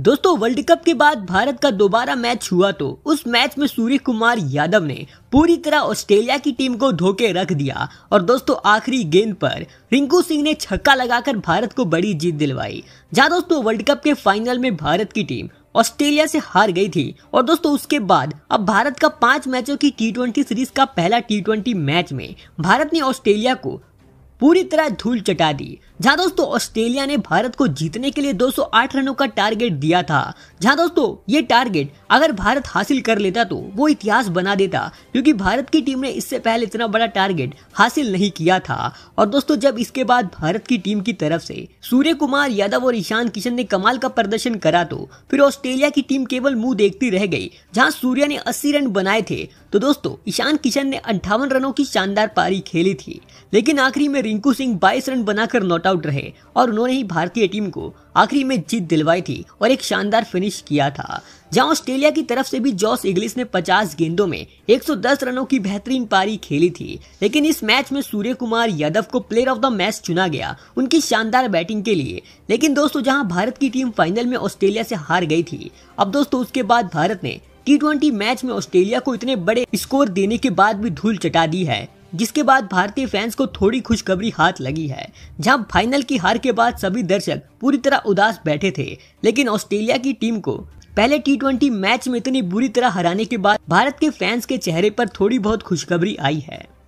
दोस्तों world cup के बाद भारत का दोबारा मैच हुआ तो उस मैच में सूर्य कुमार यादव ने पूरी तरह ऑस्ट्रेलिया की टीम को धोखे रख दिया और दोस्तों आखिरी गेंद पर रिंकू सिंह ने छक्का लगाकर भारत को बड़ी जीत दिलवाई जहां दोस्तों वर्ल्ड कप के फाइनल में भारत की टीम ऑस्ट्रेलिया से हार गई थी और दोस्तों उसके बाद अब भारत का पांच मैचों की टी सीरीज का पहला टी मैच में भारत ने ऑस्ट्रेलिया को पूरी तरह धूल चटा दी जहां दोस्तों ऑस्ट्रेलिया ने भारत को जीतने के लिए 208 रनों का टारगेट दिया था जहां दोस्तों ये टारगेट अगर भारत हासिल कर लेता तो वो इतिहास बना देता क्योंकि भारत की टीम ने इससे पहले इतना बड़ा टारगेट हासिल नहीं किया था और दोस्तों जब इसके बाद भारत की टीम की तरफ से सूर्य कुमार यादव और ईशान किशन ने कमाल का प्रदर्शन करा तो फिर ऑस्ट्रेलिया की टीम केवल मुंह देखती रह गई जहाँ सूर्या ने अस्सी रन बनाए थे तो दोस्तों ईशान किशन ने अंठावन रनों की शानदार पारी खेली थी लेकिन आखिरी में रिंकू सिंह 22 रन बनाकर नॉट आउट रहे और उन्होंने ही भारतीय टीम को आखिरी में जीत दिलवाई थी और एक शानदार फिनिश किया था जहां ऑस्ट्रेलिया की तरफ से भी जॉस इग्लिस ने 50 गेंदों में 110 रनों की बेहतरीन पारी खेली थी लेकिन इस मैच में सूर्य कुमार यादव को प्लेयर ऑफ द मैच चुना गया उनकी शानदार बैटिंग के लिए लेकिन दोस्तों जहां भारत की टीम फाइनल में ऑस्ट्रेलिया से हार गई थी अब दोस्तों उसके बाद भारत ने टी मैच में ऑस्ट्रेलिया को इतने बड़े स्कोर देने के बाद भी धूल चटा दी है जिसके बाद भारतीय फैंस को थोड़ी खुशखबरी हाथ लगी है जहां फाइनल की हार के बाद सभी दर्शक पूरी तरह उदास बैठे थे लेकिन ऑस्ट्रेलिया की टीम को पहले टी मैच में इतनी बुरी तरह हराने के बाद भारत के फैंस के चेहरे पर थोड़ी बहुत खुशखबरी आई है